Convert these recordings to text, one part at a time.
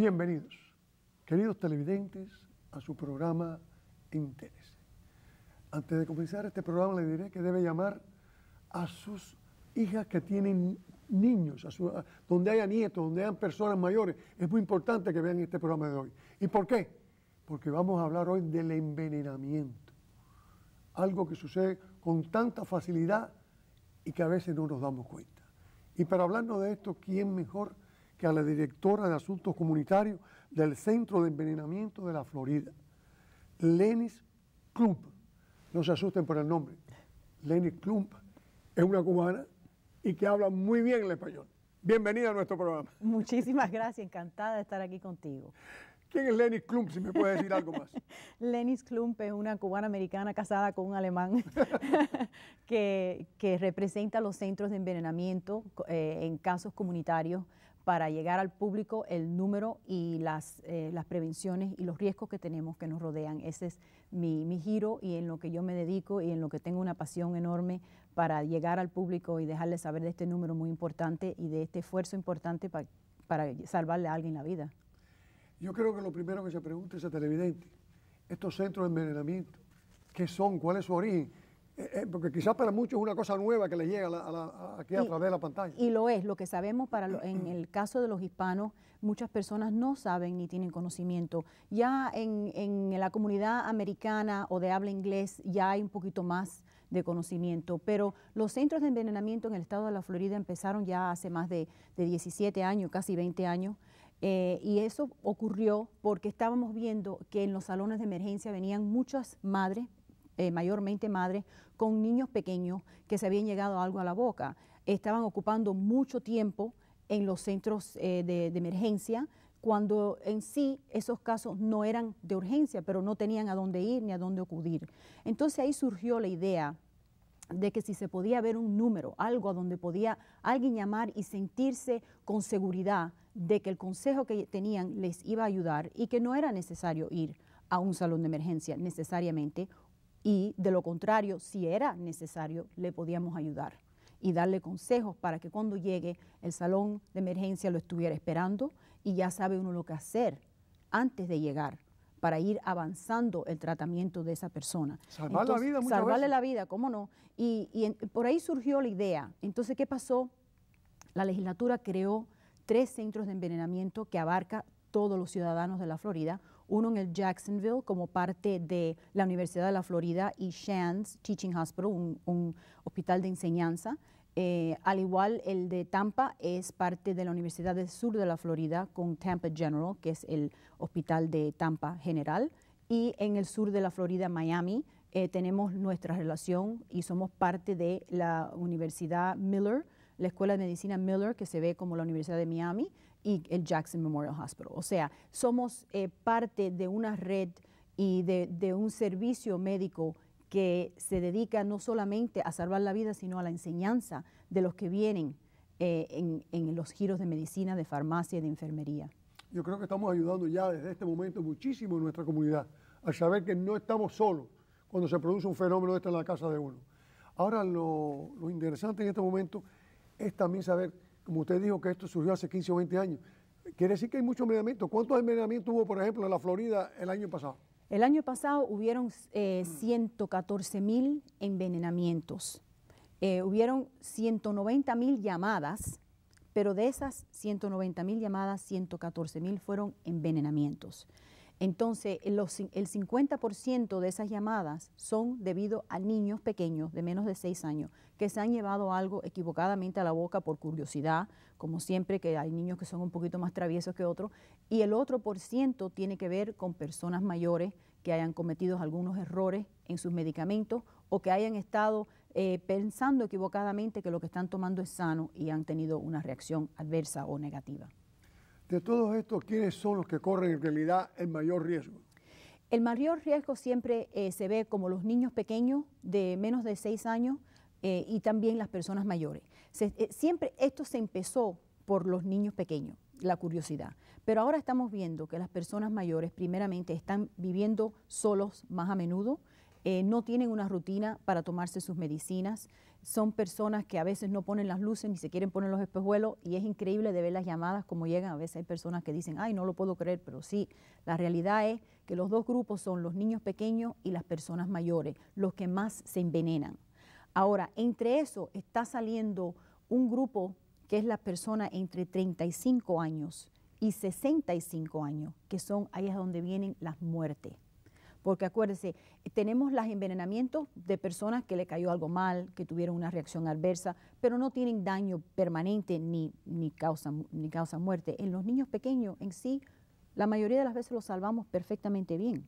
Bienvenidos, queridos televidentes, a su programa Interés. Antes de comenzar este programa, le diré que debe llamar a sus hijas que tienen niños, a su, donde haya nietos, donde hayan personas mayores. Es muy importante que vean este programa de hoy. ¿Y por qué? Porque vamos a hablar hoy del envenenamiento, algo que sucede con tanta facilidad y que a veces no nos damos cuenta. Y para hablarnos de esto, ¿quién mejor? que a la directora de Asuntos Comunitarios del Centro de Envenenamiento de la Florida, Lenis Klump. No se asusten por el nombre. Lenis Klump es una cubana y que habla muy bien el español. Bienvenida a nuestro programa. Muchísimas gracias, encantada de estar aquí contigo. ¿Quién es Lenis Klump, si me puede decir algo más? Lenis Klump es una cubana americana casada con un alemán que, representa los centros de envenenamiento eh, en casos comunitarios para llegar al público el número y las, eh, las prevenciones y los riesgos que tenemos que nos rodean. Ese es mi, giro y en lo que yo me dedico y en lo que tengo una pasión enorme para llegar al público y dejarles saber de este número muy importante y de este esfuerzo importante para salvarle a alguien la vida. Yo creo que lo primero que se pregunta es a televidente, estos centros de envenenamiento, ¿qué son? ¿Cuál es su origen? Eh, eh, porque quizás para muchos es una cosa nueva que les llega aquí a través de la pantalla. Y lo es, lo que sabemos para en el caso de los hispanos, muchas personas no saben ni tienen conocimiento. Ya en, la comunidad americana o de habla inglés ya hay un poquito más de conocimiento, pero los centros de envenenamiento en el estado de la Florida empezaron ya hace más de, de 17 años, casi 20 años, eh, y eso ocurrió porque estábamos viendo que en los salones de emergencia venían muchas madres eh, mayormente madres, con niños pequeños que se habían llegado algo a la boca. Estaban ocupando mucho tiempo en los centros eh, de, de emergencia, cuando en sí esos casos no eran de urgencia, pero no tenían a dónde ir ni a dónde acudir. Entonces ahí surgió la idea de que si se podía ver un número, algo a donde podía alguien llamar y sentirse con seguridad de que el consejo que tenían les iba a ayudar y que no era necesario ir a un salón de emergencia necesariamente y de lo contrario, si era necesario, le podíamos ayudar y darle consejos para que cuando llegue el salón de emergencia lo estuviera esperando y ya sabe uno lo que hacer antes de llegar para ir avanzando el tratamiento de esa persona. Salvar la vida, Salvarle la vida, cómo no. Y, por ahí surgió la idea. Entonces, ¿qué pasó? La legislatura creó tres centros de envenenamiento que abarca todos los ciudadanos de la Florida, uno en el Jacksonville como parte de la Universidad de la Florida y Shands Teaching Hospital, un, hospital de enseñanza. Eh, al igual el de Tampa es parte de la Universidad del Sur de la Florida con Tampa General, que es el hospital de Tampa General. Y en el sur de la Florida, Miami, eh, tenemos nuestra relación y somos parte de la Universidad Miller, la Escuela de Medicina Miller, que se ve como la Universidad de Miami, y el Jackson Memorial Hospital. O sea, somos eh, parte de una red y de, un servicio médico que se dedica no solamente a salvar la vida, sino a la enseñanza de los que vienen eh, en, los giros de medicina, de farmacia y de enfermería. Yo creo que estamos ayudando ya desde este momento muchísimo en nuestra comunidad, a saber que no estamos solos cuando se produce un fenómeno de esta en la casa de uno. Ahora lo, lo interesante en este momento es también saber como usted dijo que esto surgió hace 15 o 20 años, quiere decir que hay mucho envenenamiento. ¿Cuántos envenenamientos hubo, por ejemplo, en la Florida el año pasado? El año pasado hubieron 114 eh, mil envenenamientos. Eh, hubieron 190 mil llamadas, pero de esas 190 mil llamadas, 114 mil fueron envenenamientos. Entonces, el 50% de esas llamadas son debido a niños pequeños de menos de 6 años que se han llevado algo equivocadamente a la boca por curiosidad, como siempre que hay niños que son un poquito más traviesos que otros, y el otro por ciento tiene que ver con personas mayores que hayan cometido algunos errores en sus medicamentos o que hayan estado eh, pensando equivocadamente que lo que están tomando es sano y han tenido una reacción adversa o negativa. De todos estos, ¿quiénes son los que corren en realidad el mayor riesgo? El mayor riesgo siempre eh, se ve como los niños pequeños de menos de 6 años eh, y también las personas mayores. Eh, siempre esto se empezó por los niños pequeños, la curiosidad. Pero ahora estamos viendo que las personas mayores primeramente están viviendo solos más a menudo, no tienen una rutina para tomarse sus medicinas, son personas que a veces no ponen las luces ni se quieren poner los espejuelos y es increíble de ver las llamadas como llegan. A veces hay personas que dicen, ay, no lo puedo creer, pero sí, la realidad es que los dos grupos son los niños pequeños y las personas mayores, los que más se envenenan. Ahora, entre eso está saliendo un grupo que es las personas entre 35 años y 65 años, que son ahí es donde vienen las muertes porque acuérdense, tenemos los envenenamientos de personas que le cayó algo mal, que tuvieron una reacción adversa, pero no tienen daño permanente ni, ni, causa ni muerte. En los niños pequeños en sí, la mayoría de las veces los salvamos perfectamente bien.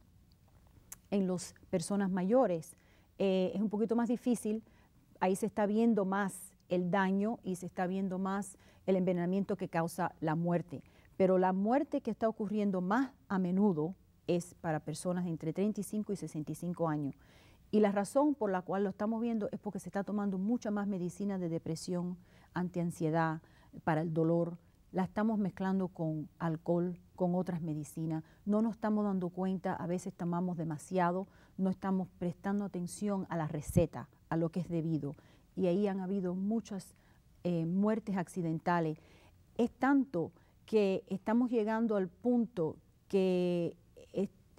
En las personas mayores eh, es un poquito más difícil, ahí se está viendo más el daño y se está viendo más el envenenamiento que causa la muerte. Pero la muerte que está ocurriendo más a menudo es para personas de entre 35 y 65 años. Y la razón por la cual lo estamos viendo es porque se está tomando mucha más medicina de depresión, antiansiedad, para el dolor. La estamos mezclando con alcohol, con otras medicinas. No nos estamos dando cuenta, a veces tomamos demasiado, no estamos prestando atención a la receta, a lo que es debido. Y ahí han habido muchas eh, muertes accidentales. Es tanto que estamos llegando al punto que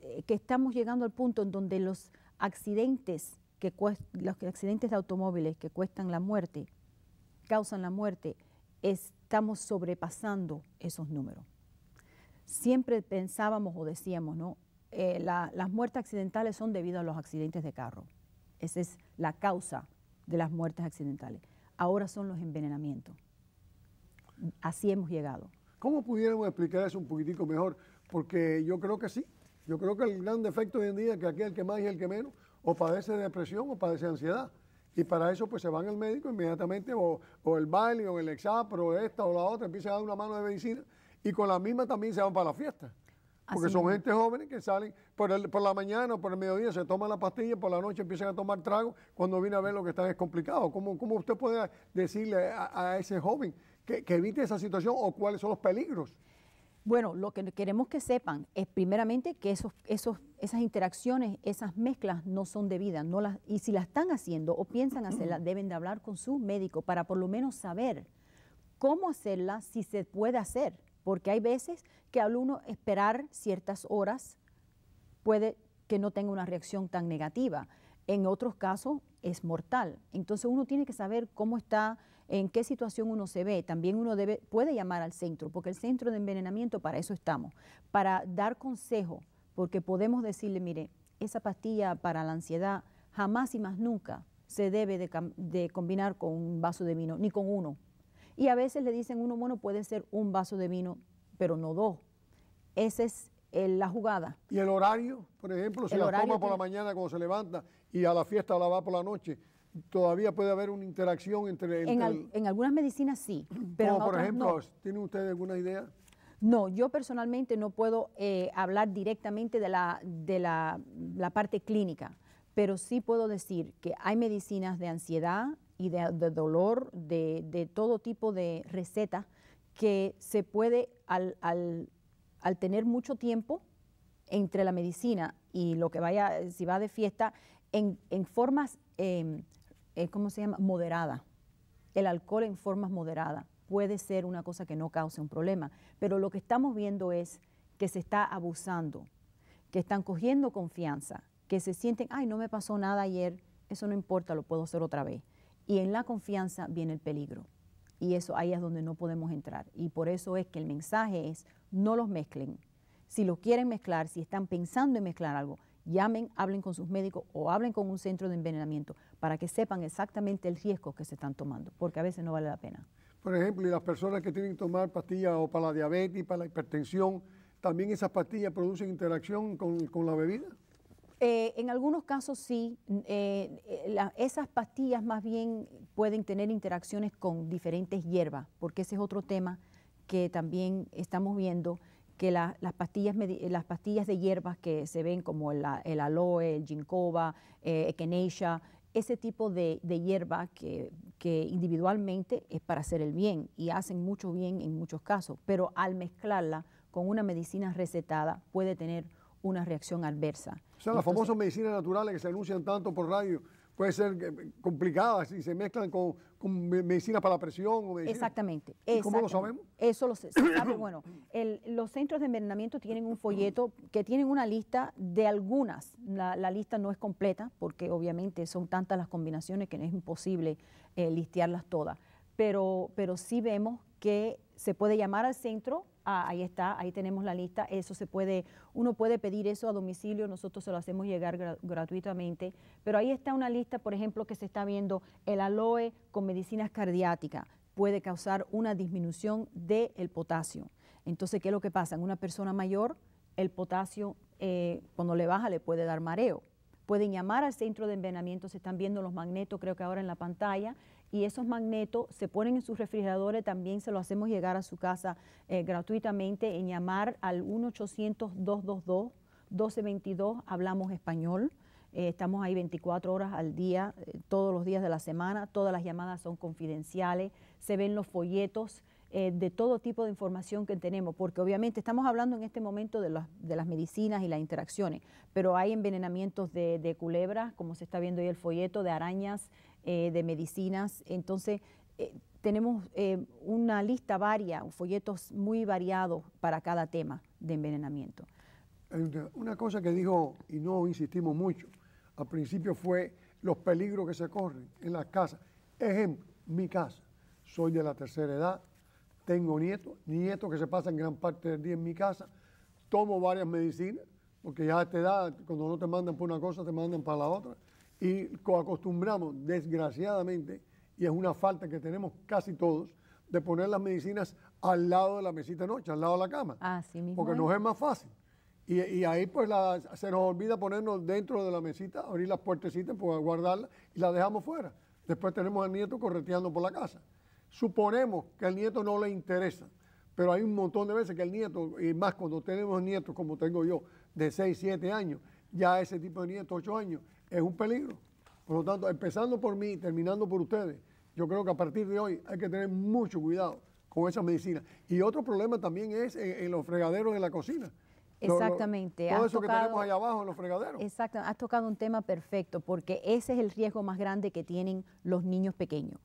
eh, que estamos llegando al punto en donde los accidentes, que los accidentes de automóviles que cuestan la muerte, causan la muerte, estamos sobrepasando esos números. Siempre pensábamos o decíamos, ¿no? Eh, las muertes accidentales son debido a los accidentes de carro. Esa es la causa de las muertes accidentales. Ahora son los envenenamientos. Así hemos llegado. ¿Cómo pudiéramos explicar eso un poquitico mejor? Porque yo creo que sí, yo creo que el gran defecto hoy en día es que aquí el que más y el que menos o padece de depresión o padece ansiedad. Y para eso pues se van al médico inmediatamente o, el baile o el exapro o esta o la otra, empiezan a dar una mano de medicina y con la misma también se van para la fiesta. Porque son gente joven que salen por, la mañana o por el mediodía, se toman la pastilla, por la noche empiezan a tomar trago, cuando viene a ver lo que están es complicado. ¿Cómo, cómo usted puede decirle a, ese joven que, evite esa situación o cuáles son los peligros? Bueno, lo que queremos que sepan es primeramente que esos, esos, esas interacciones, esas mezclas no son debidas, no las, y si las están haciendo o piensan hacerlas, deben de hablar con su médico para por lo menos saber cómo hacerla, si se puede hacer, porque hay veces que al uno esperar ciertas horas puede que no tenga una reacción tan negativa. En otros casos es mortal. Entonces uno tiene que saber cómo está en qué situación uno se ve. También uno debe, puede llamar al centro, porque el centro de envenenamiento para eso estamos, para dar consejo, porque podemos decirle, mire, esa pastilla para la ansiedad jamás y más nunca se debe de, combinar con un vaso de vino, ni con uno. Y a veces le dicen uno, bueno, puede ser un vaso de vino, pero no dos. Esa es eh, la jugada. ¿Y el horario? Por ejemplo, si la toma por la mañana cuando se levanta y a la fiesta la va por la noche, todavía puede haber una interacción entre, en, algunas medicinas sí, pero como por ejemplo, ¿tiene usted alguna idea? No, yo personalmente no puedo eh, hablar directamente de, la, de la, parte clínica, pero sí puedo decir que hay medicinas de ansiedad y de, dolor, de, de, todo tipo de recetas que se puede, al, al, al tener mucho tiempo entre la medicina y lo que vaya, si va de fiesta, en, en formas em, es eh, ¿cómo se llama? Moderada. El alcohol en formas moderadas puede ser una cosa que no cause un problema, pero lo que estamos viendo es que se está abusando, que están cogiendo confianza, que se sienten, ay, no me pasó nada ayer, eso no importa, lo puedo hacer otra vez. Y en la confianza viene el peligro. Y eso ahí es donde no podemos entrar. Y por eso es que el mensaje es, no los mezclen. Si lo quieren mezclar, si están pensando en mezclar algo, llamen, hablen con sus médicos o hablen con un centro de envenenamiento para que sepan exactamente el riesgo que se están tomando, porque a veces no vale la pena. Por ejemplo, y las personas que tienen que tomar pastillas o para la diabetes, para la hipertensión, ¿también esas pastillas producen interacción con, la bebida? Eh, en algunos casos sí, eh, eh, esas pastillas más bien pueden tener interacciones con diferentes hierbas, porque ese es otro tema que también estamos viendo que las, pastillas, las pastillas de hierbas que se ven como el, aloe, el ginkgo, eh, echinacea, ese tipo de, de hierba que, individualmente es para hacer el bien y hacen mucho bien en muchos casos, pero al mezclarla con una medicina recetada puede tener una reacción adversa. O sea, las famosas medicinas naturales que se anuncian tanto por radio, puede ser eh, complicada si se mezclan con, con medicinas para la presión. O exactamente, ¿Y ¿Cómo lo sabemos? Eso lo sé, bueno, los centros de envenenamiento tienen un folleto que tienen una lista de algunas. La, lista no es completa porque obviamente son tantas las combinaciones que no es imposible eh, listearlas todas. Pero, pero sí vemos que se puede llamar al centro Ah, ahí está, ahí tenemos la lista, eso se puede, uno puede pedir eso a domicilio, nosotros se lo hacemos llegar gratuitamente, pero ahí está una lista, por ejemplo, que se está viendo el aloe con medicinas cardiáticas, puede causar una disminución del el potasio. Entonces, ¿qué es lo que pasa? En una persona mayor, el potasio eh, cuando le baja le puede dar mareo. Pueden llamar al centro de envenenamiento, se están viendo los magnetos, creo que ahora en la pantalla, y esos magnetos se ponen en sus refrigeradores, también se los hacemos llegar a su casa eh, gratuitamente en llamar al 1-800-222-1222, hablamos español. Eh, estamos ahí 24 horas al día, eh, todos los días de la semana, todas las llamadas son confidenciales, se ven los folletos, eh, de todo tipo de información que tenemos, porque obviamente estamos hablando en este momento de, las medicinas y las interacciones, pero hay envenenamientos de, culebras, como se está viendo ahí el folleto, de arañas, eh, de medicinas. Entonces, eh, tenemos una lista varia, folletos muy variados para cada tema de envenenamiento. Una cosa que dijo, y no insistimos mucho, al principio fue los peligros que se corren en las casas. Ejemplo, mi casa, soy de la tercera edad, tengo nietos, nietos que se pasan gran parte del día en mi casa. Tomo varias medicinas, porque ya a esta edad, cuando no te mandan por una cosa, te mandan para la otra. Y acostumbramos, desgraciadamente, y es una falta que tenemos casi todos, de poner las medicinas al lado de la mesita noche, al lado de la cama. Así mismo porque no nos es más fácil. Y, ahí pues se nos olvida ponernos dentro de la mesita, abrir las puertecitas, pues guardarla y la dejamos fuera. Después tenemos al nieto correteando por la casa. Suponemos que al nieto no le interesa, pero hay un montón de veces que el nieto, y más cuando tenemos nietos como tengo yo, de 6, 7 años, ya ese tipo de nieto, 8 años, es un peligro. Por lo tanto, empezando por mí, terminando por ustedes, yo creo que a partir de hoy hay que tener mucho cuidado con esa medicina. Y otro problema también es en, los fregaderos en la cocina. Exactamente. Todo eso que tenemos allá abajo en los fregaderos. Exacto. Has tocado un tema perfecto porque ese es el riesgo más grande que tienen los niños pequeños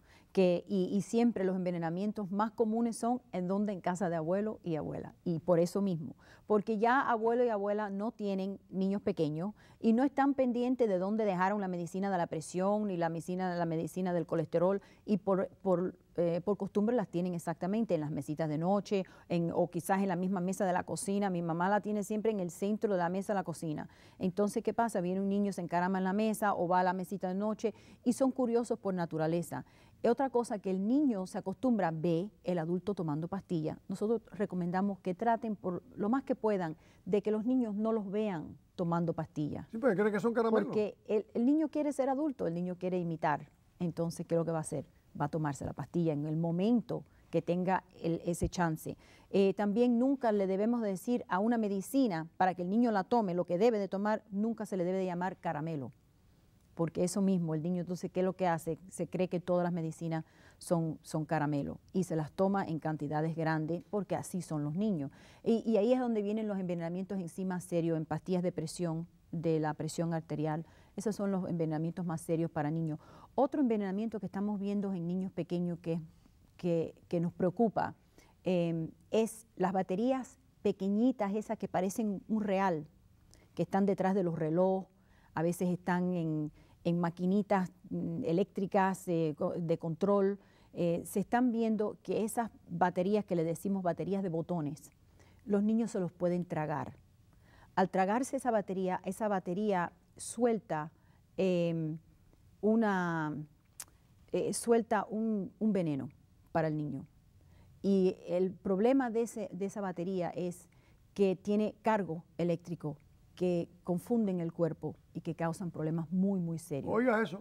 y, siempre los envenenamientos más comunes son en donde en casa de abuelo y abuela. Y por eso mismo, porque ya abuelo y abuela no tienen niños pequeños y no están pendientes de dónde dejaron la medicina de la presión ni la medicina, la medicina del colesterol y por, por, eh, por costumbre las tienen exactamente en las mesitas de noche o quizás en la misma mesa de la cocina. Mi mamá la tiene siempre en el centro de la mesa de la cocina. Entonces, ¿qué pasa? Viene un niño, se encarama en la mesa o va a la mesita de noche y son curiosos por naturaleza. Otra cosa que el niño se acostumbra, ve el adulto tomando pastilla. Nosotros recomendamos que traten por lo más que puedan de que los niños no los vean tomando pastillas. Sí, porque creen que son caramelos. Porque el, niño quiere ser adulto, el niño quiere imitar. Entonces, ¿qué es lo que va a hacer? Va a tomarse la pastilla en el momento que tenga ese chance. Eh, también nunca le debemos decir a una medicina para que el niño la tome, lo que debe de tomar, nunca se le debe de llamar caramelo porque eso mismo, el niño entonces, ¿qué es lo que hace? Se cree que todas las medicinas son, son caramelo y se las toma en cantidades grandes porque así son los niños. Y, ahí es donde vienen los envenenamientos encima serios, en pastillas de presión, de la presión arterial. Esos son los envenenamientos más serios para niños. Otro envenenamiento que estamos viendo en niños pequeños que, que, nos preocupa em, es las baterías pequeñitas, esas que parecen un real, que están detrás de los relojes, a veces están en, en maquinitas mm, eléctricas eh, de control, eh, se están viendo que esas baterías que le decimos baterías de botones, los niños se los pueden tragar. Al tragarse esa batería, esa batería suelta em, una eh, suelta un, veneno para el niño. Y el problema de, de esa batería es que tiene cargo eléctrico que confunden el cuerpo y que causan problemas muy, muy serios. Oiga eso.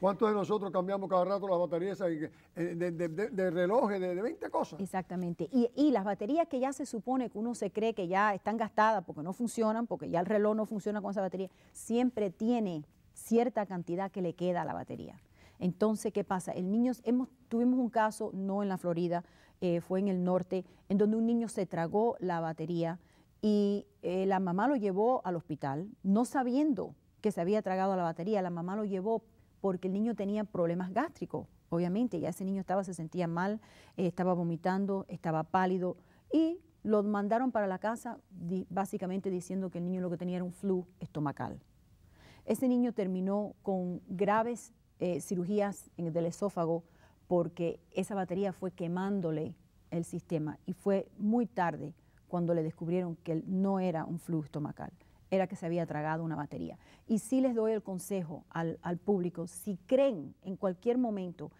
¿Cuántos de nosotros cambiamos cada rato las baterías eh, de, de, relojes, de, 20 cosas? Exactamente. Y, las baterías que ya se supone que uno se cree que ya están gastadas porque no funcionan, porque ya el reloj no funciona con esa batería, siempre tiene cierta cantidad que le queda a la batería. Entonces, ¿qué pasa? El niño, hemos, tuvimos un caso, no en la Florida, eh, fue en el norte, en donde un niño se tragó la batería y eh, la mamá lo llevó al hospital, no sabiendo que se había tragado la batería, la mamá lo llevó porque el niño tenía problemas gástricos, obviamente, ya ese niño estaba, se sentía mal, eh, estaba vomitando, estaba pálido, y lo mandaron para la casa básicamente diciendo que el niño lo que tenía era un flu estomacal. Ese niño terminó con graves eh, cirugías en el del esófago porque esa batería fue quemándole el sistema y fue muy tarde cuando le descubrieron que no era un flujo estomacal, era que se había tragado una batería. Y sí les doy el consejo al, público, si creen en cualquier momento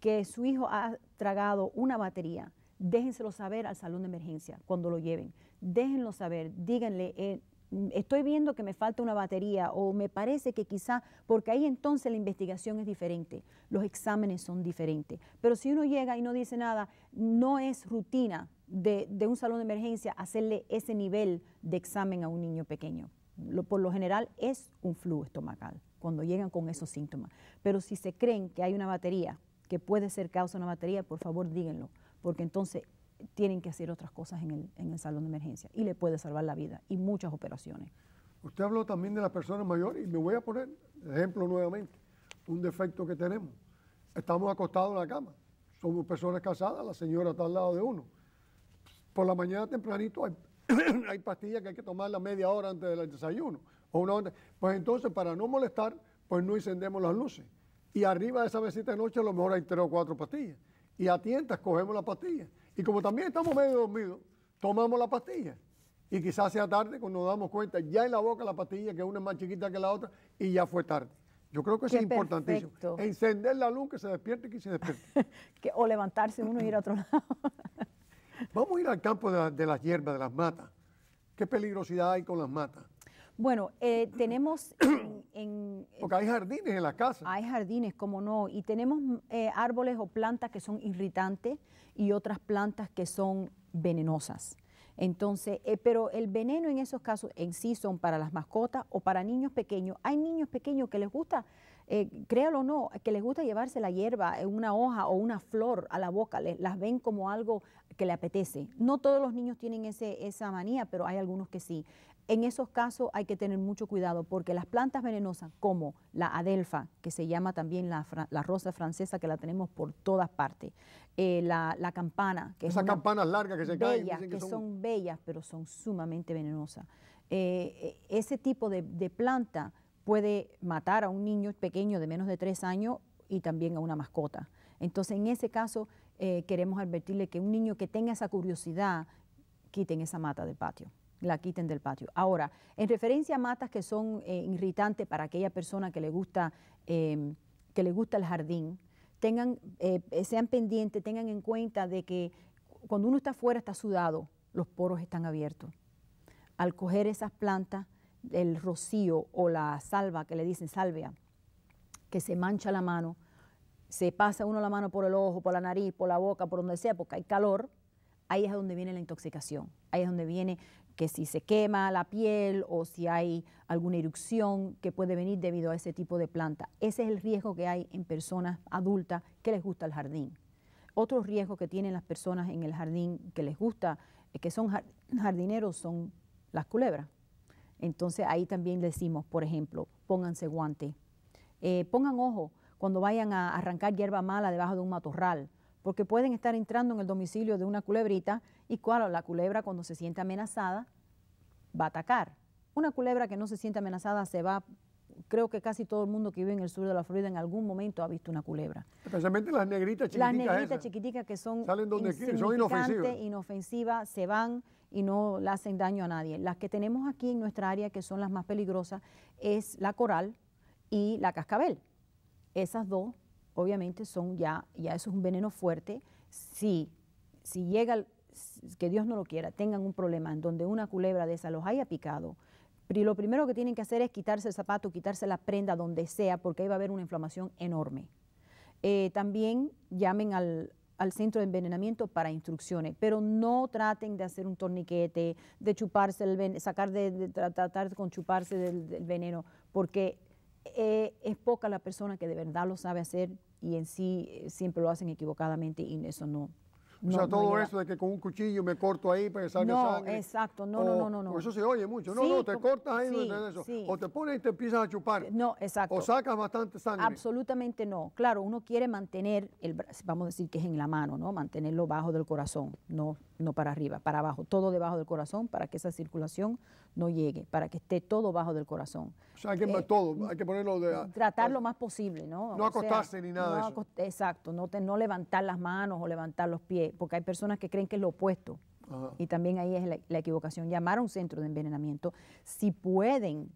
que su hijo ha tragado una batería, déjenselo saber al salón de emergencia cuando lo lleven. Déjenlo saber, díganle, eh, Mm, estoy viendo que me falta una batería o me parece que quizá, porque ahí entonces la investigación es diferente, los exámenes son diferentes. Pero si uno llega y no dice nada, no es rutina de, un salón de emergencia hacerle ese nivel de examen a un niño pequeño. Lo, por lo general es un flujo estomacal cuando llegan con esos síntomas. Pero si se creen que hay una batería, que puede ser causa de una batería, por favor díganlo, porque entonces tienen que hacer otras cosas en el, en el salón de emergencia y le puede salvar la vida y muchas operaciones. Usted habló también de las personas mayores y me voy a poner ejemplo nuevamente, un defecto que tenemos. Estamos acostados en la cama, somos personas casadas, la señora está al lado de uno. Por la mañana tempranito hay, pastillas que hay que tomar la media hora antes del desayuno o una Pues entonces, para no molestar, pues no encendemos las luces. Y arriba de esa mesita de noche a lo mejor hay tres o cuatro pastillas. Y a tientas cogemos las pastillas y como también estamos medio dormidos, tomamos la pastilla. Y quizás sea tarde cuando nos damos cuenta, ya en la boca la pastilla, que una es más chiquita que la otra, y ya fue tarde. Yo creo que es importantísimo. Encender la luz, que se despierte y que se despierte. o levantarse uno y ir a otro lado. Vamos a ir al campo de las hierbas, de las matas. ¿Qué peligrosidad hay con las matas? Bueno, eh, tenemos en, eh, Porque hay jardines en la casa. Hay jardines, como no, y tenemos eh, árboles o plantas que son irritantes y otras plantas que son venenosas. Entonces, pero el veneno en esos casos en sí son para las mascotas o para niños pequeños. Hay niños pequeños que les gusta, créalo o no, que les gusta llevarse la hierba, una hoja o una flor a la boca, les, las ven como algo que le apetece. No todos los niños tienen ese, esa manía, pero hay algunos que sí. En esos casos hay que tener mucho cuidado porque las plantas venenosas como la adelfa, que se llama también la, rosa francesa, que la tenemos por todas partes, eh, la, campana, que Esas campanas largas que se caen, que, son... bellas, pero son sumamente venenosas. Eh, eh, ese tipo de, planta puede matar a un niño pequeño de menos de tres años y también a una mascota. Entonces, en ese caso, queremos advertirle que un niño que tenga esa curiosidad, quiten esa mata del patio la quiten del patio. Ahora, en referencia a matas que son eh, irritantes para aquella persona que le gusta, em, que le gusta el jardín, eh, eh, sean pendientes, tengan en cuenta de que cuando uno está afuera está sudado, los poros están abiertos. Al coger esas plantas, el rocío o la salva, que le dicen salvia, que se mancha la mano, se pasa uno la mano por el ojo, por la nariz, por la boca, por donde sea, porque hay calor, ahí es donde viene la intoxicación, ahí es donde viene que si se quema la piel o si hay alguna erupción que puede venir debido a ese tipo de planta. Ese es el riesgo que hay en personas adultas que les gusta el jardín. Otro riesgo que tienen las personas en el jardín que les gusta, eh, que son jardineros, son las culebras. Entonces ahí también decimos, por ejemplo, pónganse guante eh, pongan ojo cuando vayan a arrancar hierba mala debajo de un matorral, porque pueden estar entrando en el domicilio de una culebrita y claro, la culebra cuando se siente amenazada va a atacar. Una culebra que no se siente amenazada se va, creo que casi todo el mundo que vive en el sur de la Florida en algún momento ha visto una culebra. Especialmente las negritas chiquiticas. Las negritas que son, Salen inofensivas. inofensivas, se van y no le hacen daño a nadie. Las que tenemos aquí en nuestra área que son las más peligrosas es la coral y la cascabel. Esas dos obviamente son ya, ya eso es un veneno fuerte. Si, si llega, que Dios no lo quiera, tengan un problema en donde una culebra de esa los haya picado, lo primero que tienen que hacer es quitarse el zapato, quitarse la prenda, donde sea, porque ahí va a haber una inflamación enorme. Eh, también llamen al, centro de envenenamiento para instrucciones, pero no traten de hacer un torniquete, de chuparse el veneno, sacar de, tratar con chuparse del, veneno, porque eh, es poca la persona que de verdad lo sabe hacer y en sí eh, siempre lo hacen equivocadamente y eso no. o sea, todo eso de que con un cuchillo me corto ahí para que salga no, sangre. Exacto, no, no, no, no, Eso se oye mucho. No, no, te cortas ahí, no, no eso. O te pones y te empiezas a chupar. No, exacto. O sacas bastante sangre. Absolutamente no. Claro, uno quiere mantener, el, vamos a decir que es en la mano, ¿no? Mantenerlo bajo del corazón, no no para arriba, para abajo, todo debajo del corazón para que esa circulación no llegue, para que esté todo bajo del corazón. Eh, hay que, ponerlo de... Tratar lo más posible, ¿no? No acostarse ni nada exacto, no, levantar las manos o levantar los pies, porque hay personas que creen que es lo opuesto. Y también ahí es la equivocación. Llamar a un centro de envenenamiento. Si pueden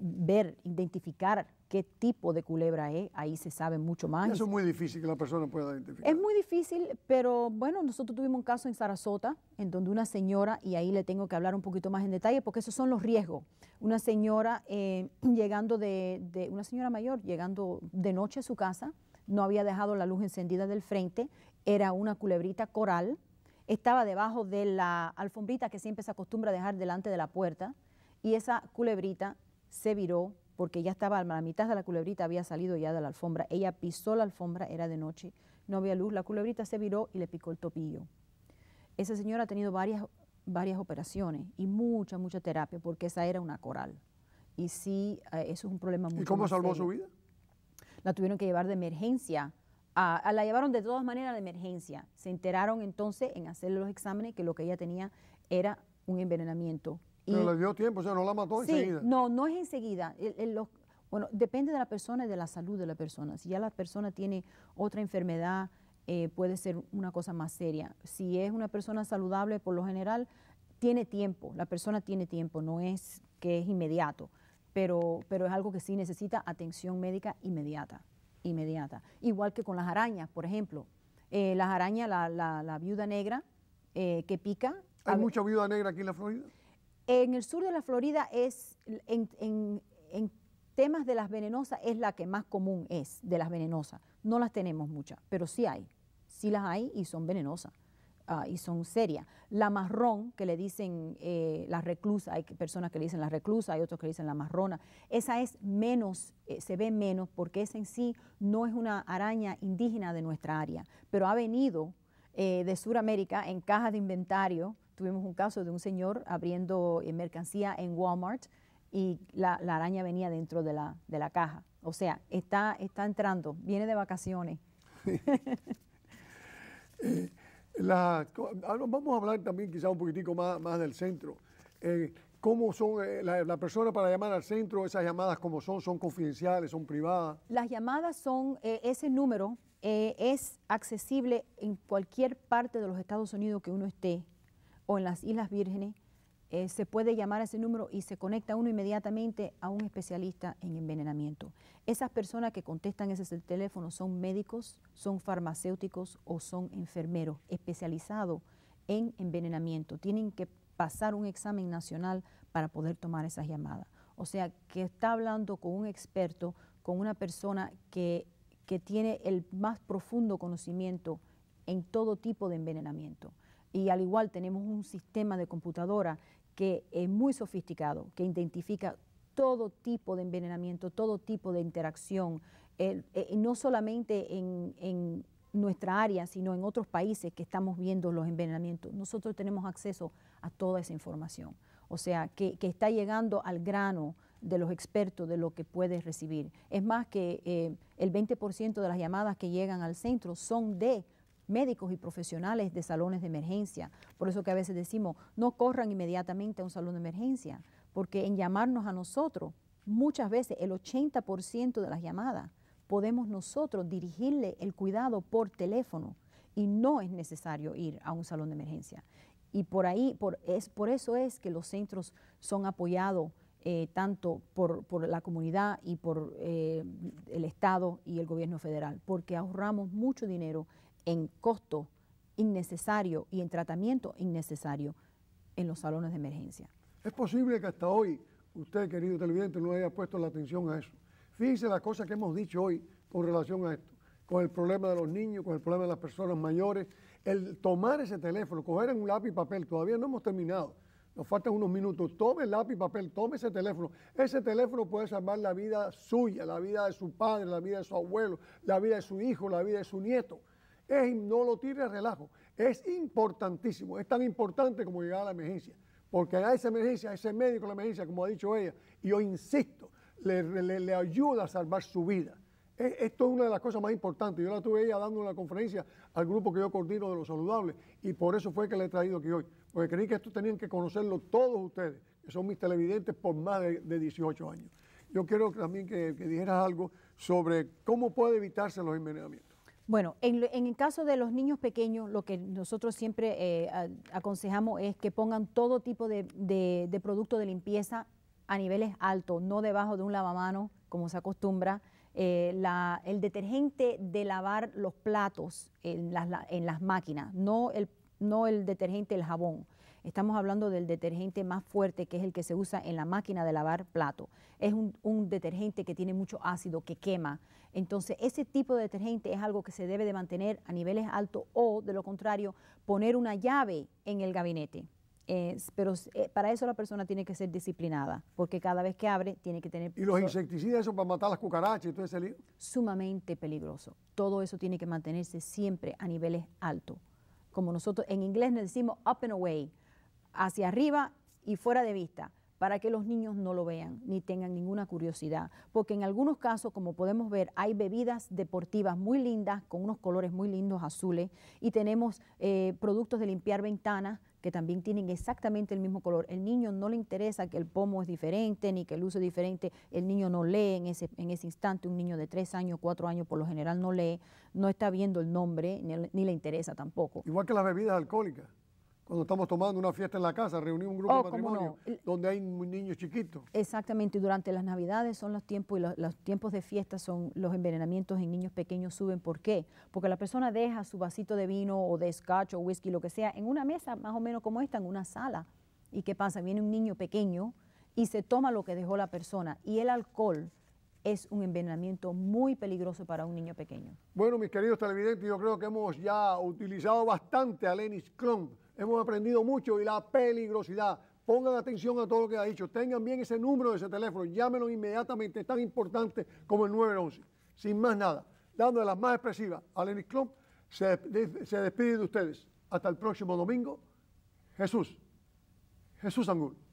ver, identificar qué tipo de culebra es, ahí se sabe mucho más. Eso es muy difícil que la persona pueda identificar. Es muy difícil, pero bueno, nosotros tuvimos un caso en Sarasota, en donde una señora, y ahí le tengo que hablar un poquito más en detalle, porque esos son los riesgos. Una señora eh, llegando de, de, una señora mayor llegando de noche a su casa, no había dejado la luz encendida del frente, era una culebrita coral, estaba debajo de la alfombrita que siempre se acostumbra a dejar delante de la puerta, y esa culebrita se viró porque ya estaba a la mitad de la culebrita, había salido ya de la alfombra. Ella pisó la alfombra, era de noche, no había luz. La culebrita se viró y le picó el topillo. Esa señora ha tenido varias, varias operaciones y mucha, mucha terapia porque esa era una coral. Y sí, eh, eso es un problema muy ¿Y cómo salvó su vida? La tuvieron que llevar de emergencia. la llevaron de todas maneras de emergencia. Se enteraron entonces en hacerle los exámenes que lo que ella tenía era un envenenamiento pero le dio tiempo, o sea, no la mató enseguida. No, no es enseguida. bueno, depende de la persona y de la salud de la persona. Si ya la persona tiene otra enfermedad, eh, puede ser una cosa más seria. Si es una persona saludable, por lo general, tiene tiempo. La persona tiene tiempo, no es que es inmediato, pero, pero es algo que sí necesita atención médica inmediata. Inmediata. Igual que con las arañas, por ejemplo. Eh, las arañas, la, viuda negra eh, que pica. ¿Hay mucha viuda negra aquí en la Florida? En el sur de la Florida es, en, temas de las venenosas, es la que más común es de las venenosas. No las tenemos muchas, pero sí hay. Sí las hay y son venenosas. Ah, y son serias. La marrón, que le dicen eh, la reclusa, hay personas que le dicen las reclusa, hay otros que le dicen la marrona, esa es menos, eh, se ve menos porque esa en sí no es una araña indígena de nuestra área, pero ha venido eh, de Sudamérica en cajas de inventario Tuvimos un caso de un señor abriendo eh, mercancía en Walmart y la, araña venía dentro de la, de la, caja. O sea, está, está entrando, viene de vacaciones. Eh, ah, vamos a hablar también quizás un poquitico más, más del centro. Eh, ¿Cómo son las la, persona para llamar al centro? ¿Esas llamadas cómo son? ¿Son confidenciales? ¿Son privadas? Las llamadas son, ese número es accesible en cualquier parte de los Estados Unidos que uno esté o en las Islas Vírgenes, eh, se puede llamar a ese número y se conecta uno inmediatamente a un especialista en envenenamiento. Esas personas que contestan ese teléfono son médicos, son farmacéuticos o son enfermeros especializados en envenenamiento. Tienen que pasar un examen nacional para poder tomar esas llamadas. O sea, que está hablando con un experto, con una persona que tiene el más profundo conocimiento en todo tipo de envenenamiento y al igual tenemos un sistema de computadora que es muy sofisticado, que identifica todo tipo de envenenamiento, todo tipo de interacción, eh, eh, no solamente en, nuestra área, sino en otros países que estamos viendo los envenenamientos. Nosotros tenemos acceso a toda esa información, o sea, que, está llegando al grano de los expertos de lo que puedes recibir. Es más que eh, el 20% de las llamadas que llegan al centro son de médicos y profesionales de salones de emergencia. Por eso que a veces decimos, no corran inmediatamente a un salón de emergencia, porque en llamarnos a nosotros, muchas veces el 80% de las llamadas, podemos nosotros dirigirle el cuidado por teléfono y no es necesario ir a un salón de emergencia. Y por ahí, por, es, por eso es que los centros son apoyados eh, tanto por, la comunidad y por eh, el Estado y el gobierno federal, porque ahorramos mucho dinero en costo innecesario y en tratamiento innecesario en los salones de emergencia. Es posible que hasta hoy usted, querido televidente, no haya puesto la atención a eso. Fíjense las cosas que hemos dicho hoy con relación a esto, con el problema de los niños, con el problema de las personas mayores, el tomar ese teléfono, coger un lápiz y papel, todavía no hemos terminado, nos faltan unos minutos, tome el lápiz y papel, tome ese teléfono, ese teléfono puede salvar la vida suya, la vida de su padre, la vida de su abuelo, la vida de su hijo, la vida de su nieto no lo tire relajo. Es importantísimo. Es tan importante como llegar a la emergencia. Porque a esa emergencia, a ese médico de la emergencia, como ha dicho ella, y yo insisto, le, ayuda a salvar su vida. esto es una de las cosas más importantes. Yo la tuve ella dando una conferencia al grupo que yo coordino de los saludables y por eso fue que le he traído aquí hoy. Porque creí que esto tenían que conocerlo todos ustedes, que son mis televidentes por más de, 18 años. Yo quiero también que, que dijeras algo sobre cómo puede evitarse los envenenamientos. Bueno, en, el caso de los niños pequeños, lo que nosotros siempre eh, aconsejamos es que pongan todo tipo de, de, de, producto de limpieza a niveles altos, no debajo de un lavamano, como se acostumbra. Eh, el detergente de lavar los platos en las, máquinas, no el, no el detergente, el jabón. Estamos hablando del detergente más fuerte, que es el que se usa en la máquina de lavar plato. Es un, detergente que tiene mucho ácido, que quema. Entonces, ese tipo de detergente es algo que se debe de mantener a niveles altos o, de lo contrario, poner una llave en el gabinete. Eh, pero eh, para eso la persona tiene que ser disciplinada, porque cada vez que abre tiene que tener... ¿Y los insecticidas son para matar las cucarachas y todo ese lío? Sumamente peligroso. Todo eso tiene que mantenerse siempre a niveles altos. Como nosotros en inglés le decimos up and away, hacia arriba y fuera de vista para que los niños no lo vean ni tengan ninguna curiosidad, porque en algunos casos, como podemos ver, hay bebidas deportivas muy lindas, con unos colores muy lindos azules, y tenemos eh, productos de limpiar ventanas que también tienen exactamente el mismo color. El niño no le interesa que el pomo es diferente ni que el uso es diferente, el niño no lee en ese, en ese instante, un niño de tres años, cuatro años por lo general no lee, no está viendo el nombre, ni, ni le interesa tampoco. Igual que las bebidas alcohólicas cuando estamos tomando una fiesta en la casa, reunir un grupo oh, de matrimonio donde hay niños chiquitos. Exactamente, y durante las navidades son los tiempos, y los, tiempos de fiesta son los envenenamientos en niños pequeños suben. ¿Por qué? Porque la persona deja su vasito de vino o de scotch o whisky, lo que sea, en una mesa más o menos como esta, en una sala. ¿Y qué pasa? Viene un niño pequeño y se toma lo que dejó la persona. Y el alcohol es un envenenamiento muy peligroso para un niño pequeño. Bueno, mis queridos televidentes, yo creo que hemos ya utilizado bastante a Lenis Klump Hemos aprendido mucho y la peligrosidad. Pongan atención a todo lo que ha dicho. Tengan bien ese número de ese teléfono. Llámenlo inmediatamente. Es tan importante como el 911. Sin más nada. Dando las más expresivas a Lenny Club, se, se despide de ustedes. Hasta el próximo domingo. Jesús. Jesús Angulo.